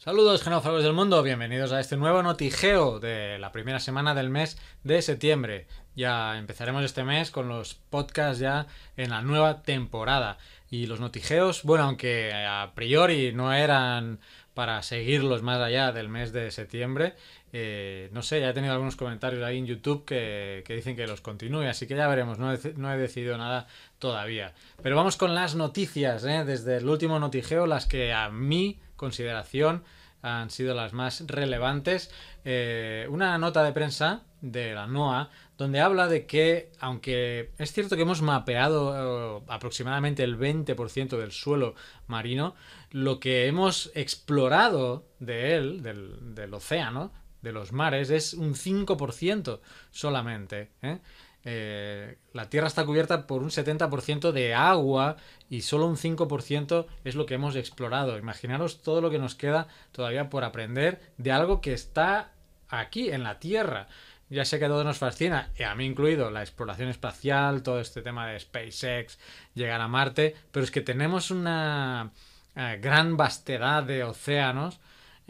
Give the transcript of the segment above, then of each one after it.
Saludos genófagos del mundo, bienvenidos a este nuevo notigeo de la primera semana del mes de septiembre. Ya empezaremos este mes con los podcasts ya en la nueva temporada. Y los notigeos, bueno, aunque a priori no eran para seguirlos más allá del mes de septiembre, eh, no sé, ya he tenido algunos comentarios ahí en YouTube que, dicen que los continúe, así que ya veremos, no he, decidido nada todavía. Pero vamos con las noticias, ¿eh? desde el último notijeo, las que a mi consideración han sido las más relevantes. Eh, una nota de prensa de la NOAA donde habla de que, aunque es cierto que hemos mapeado aproximadamente el 20% del suelo marino, lo que hemos explorado de él, del océano, de los mares es un 5% solamente. ¿eh? Eh, la Tierra está cubierta por un 70% de agua y solo un 5% es lo que hemos explorado. Imaginaros todo lo que nos queda todavía por aprender de algo que está aquí, en la Tierra. Ya sé que a todos nos fascina, a mí incluido, la exploración espacial, todo este tema de SpaceX, llegar a Marte, pero es que tenemos una eh, gran vastedad de océanos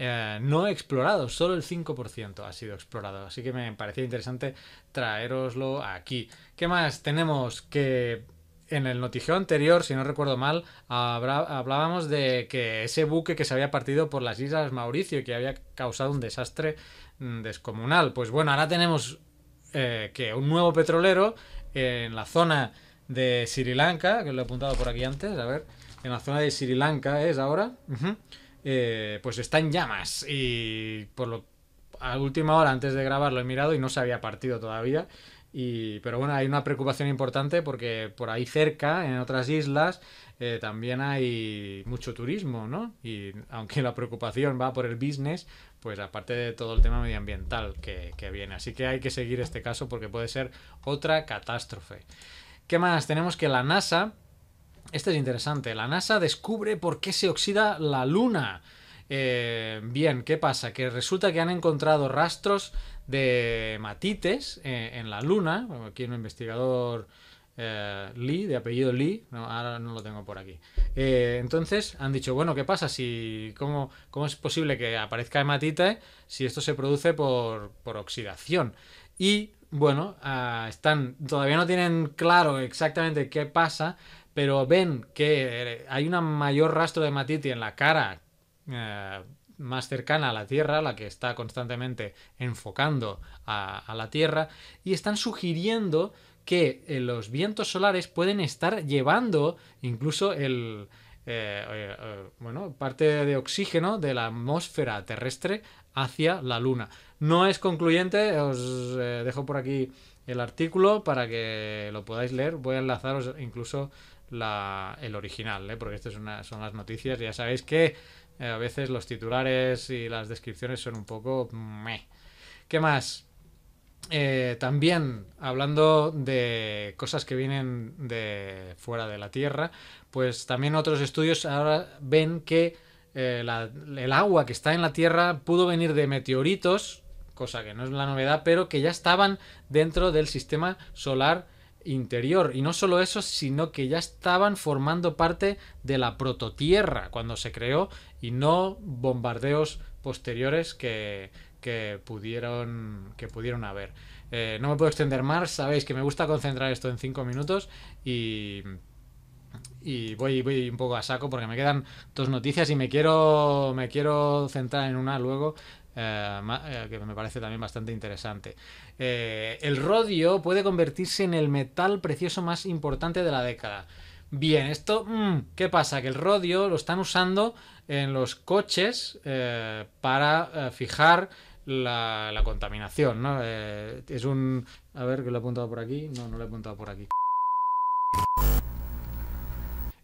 eh, no explorado, solo el 5% ha sido explorado. Así que me parecía interesante traeroslo aquí. ¿Qué más tenemos que en el noticiero anterior, si no recuerdo mal, hablábamos de que ese buque que se había partido por las islas Mauricio y que había causado un desastre mm, descomunal. Pues bueno, ahora tenemos eh, que un nuevo petrolero en la zona de Sri Lanka, que lo he apuntado por aquí antes, a ver, en la zona de Sri Lanka es ahora, eh, pues está en llamas. Y por lo, a última hora, antes de grabar, lo he mirado y no se había partido todavía. Y, pero bueno, hay una preocupación importante porque por ahí cerca, en otras islas, eh, también hay mucho turismo, ¿no? Y aunque la preocupación va por el business, pues aparte de todo el tema medioambiental que, que viene. Así que hay que seguir este caso porque puede ser otra catástrofe. ¿Qué más? Tenemos que la NASA esto es interesante. La NASA descubre por qué se oxida la Luna. Eh, bien, ¿qué pasa? Que resulta que han encontrado rastros de matites eh, en la Luna. Aquí un investigador eh, Lee, de apellido Lee, ahora no lo tengo por aquí. entonces han dicho, bueno, ¿qué pasa? Si, ¿cómo, ¿Cómo es posible que aparezca hematite si esto se produce por, oxidación? Y bueno, ah, están, todavía no tienen claro exactamente qué pasa, pero ven que eh, hay un mayor rastro de Matiti en la cara eh, más cercana a la Tierra, la que está constantemente enfocando a, la Tierra, y están sugiriendo que eh, los vientos solares pueden estar llevando incluso el... bueno, parte de oxígeno de la atmósfera terrestre hacia la Luna. No es concluyente, os dejo por aquí el artículo para que lo podáis leer. Voy a enlazaros incluso el original, ¿eh? porque estas son, son las noticias. Ya sabéis que eh, a veces los titulares y las descripciones son un poco... Meh. ¿Qué más? Eh, también hablando de cosas que vienen de fuera de la Tierra, pues también otros estudios ahora ven que el agua que está en la Tierra pudo venir de meteoritos, cosa que no es la novedad, pero que ya estaban dentro del sistema solar interior. Y no solo eso, sino que ya estaban formando parte de la prototierra cuando se creó y no bombardeos posteriores que, pudieron, que pudieron haber. Eh, no me puedo extender más, sabéis que me gusta concentrar esto en 5 minutos y, y voy, voy un poco a saco porque me quedan dos noticias y me quiero, me quiero centrar en una luego eh, eh, que me parece también bastante interesante. Eh, el rodio puede convertirse en el metal precioso más importante de la década. Bien, esto, mm, ¿qué pasa? Que el rodio lo están usando en los coches para fijar la, la, contaminación, ¿no? es un... A ver, que lo he apuntado por aquí. No, no lo he apuntado por aquí.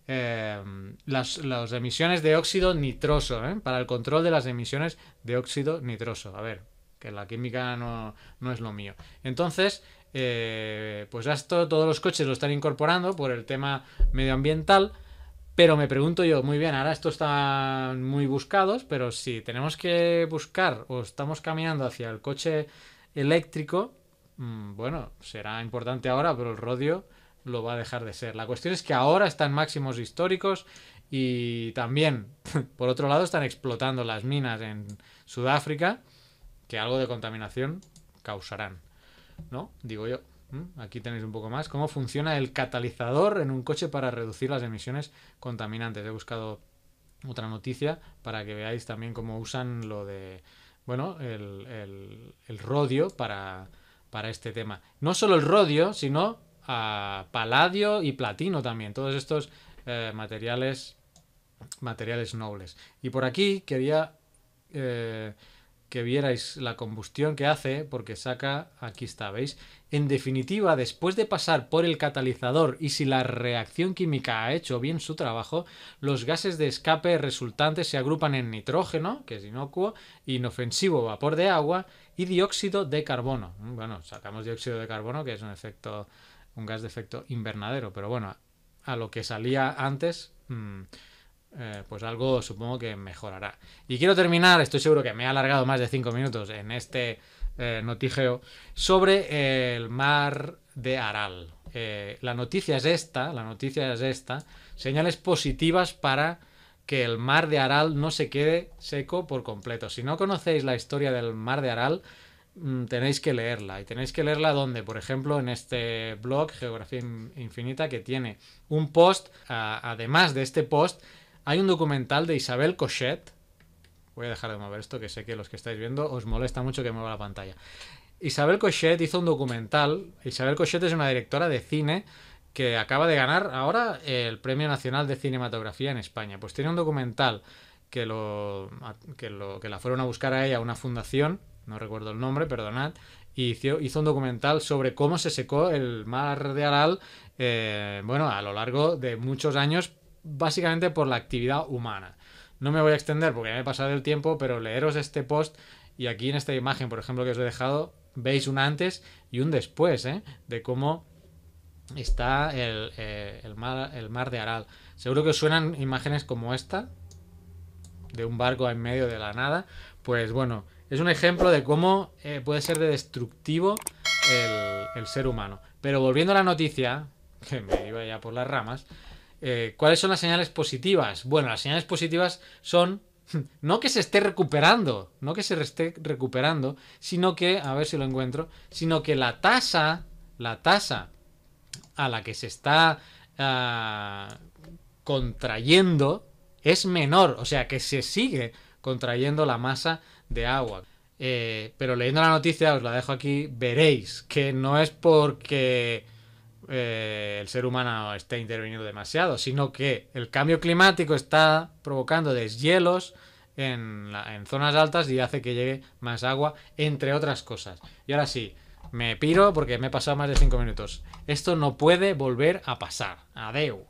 Em, las, emisiones de óxido nitroso, ¿eh? para el control de las emisiones de óxido nitroso. A ver, que la química no, es lo mío. Entonces, eh, pues pues esto todos los coches lo están incorporando por el tema medioambiental. Pero me pregunto yo, muy bien, ahora esto están muy buscados, pero si tenemos que buscar o estamos caminando hacia el coche eléctrico, mm, bueno, será importante ahora, pero el rodio lo va a dejar de ser. La cuestión es que ahora están máximos históricos y también, por otro lado, están explotando las minas en Sudáfrica, que algo de contaminación causarán, ¿no? Digo yo. Aquí tenéis un poco más. ¿Cómo funciona el catalizador en un coche para reducir las emisiones contaminantes? He buscado otra noticia para que veáis también cómo usan lo de, bueno, el, el, rodio para, para este tema. No solo el rodio, sino a paladio y platino también, todos estos eh, materiales, materiales nobles. Y por aquí quería eh, que vierais la combustión que hace, porque saca, aquí está, ¿veis? En definitiva, después de pasar por el catalizador y si la reacción química ha hecho bien su trabajo, los gases de escape resultantes se agrupan en nitrógeno, que es inocuo, inofensivo vapor de agua y dióxido de carbono. Bueno, sacamos dióxido de carbono, que es un efecto un gas de efecto invernadero. Pero bueno, a lo que salía antes, mm, eh, pues algo supongo que mejorará. Y quiero terminar, estoy seguro que me he alargado más de 5 minutos en este eh, sobre el mar de Aral. Eh, la noticia es esta, la noticia es esta, señales positivas para que el mar de Aral no se quede seco por completo. Si no conocéis la historia del mar de Aral, Mm, tenéis que leerla. ¿Y tenéis que leerla donde? Por ejemplo, en este blog, Geografía Infinita, que tiene un post, además de este post, hay un documental de Isabel Cochet. Voy a dejar de mover esto, que sé que los que estáis viendo os molesta mucho que mueva la pantalla. Isabel Cochet hizo un documental. Isabel Cochet es una directora de cine que acaba de ganar ahora el Premio Nacional de Cinematografía en España. Pues tiene un documental que, lo, que, la fueron a buscar a ella, una fundación, no recuerdo el nombre, perdonad, y hizo, hizo un documental sobre cómo se secó el mar de Aral, eh, bueno, a lo largo de muchos años, básicamente por la actividad humana. No me voy a extender porque ya me he pasado el tiempo, pero leeros este post y aquí en esta imagen, por ejemplo, que os he dejado, veis un antes y un después, ¿eh? De cómo está eh, el, mar, el mar de Aral. Seguro que os suenan imágenes como esta, de un barco en medio de la nada. Pues bueno, es un ejemplo de cómo eh, puede ser de destructivo el, ser humano. Pero volviendo a la noticia, que me iba ya por las ramas, eh, ¿cuáles son las señales positivas? Bueno, las señales positivas son no que se esté recuperando, no que se esté recuperando, sino que, a ver si lo encuentro, sino que la tasa, la tasa a la que se está ah, contrayendo es menor, o sea, que se sigue contrayendo la masa de agua. Eh, pero leyendo la noticia, os la dejo aquí, veréis que no es porque eh, el ser humano esté interviniendo demasiado, sino que el cambio climático está provocando deshielos en, en zonas altas y hace que llegue más agua, entre otras cosas. Y ahora sí, me piro porque me he pasado más de 5 minutos. Esto no puede volver a pasar. Adeu.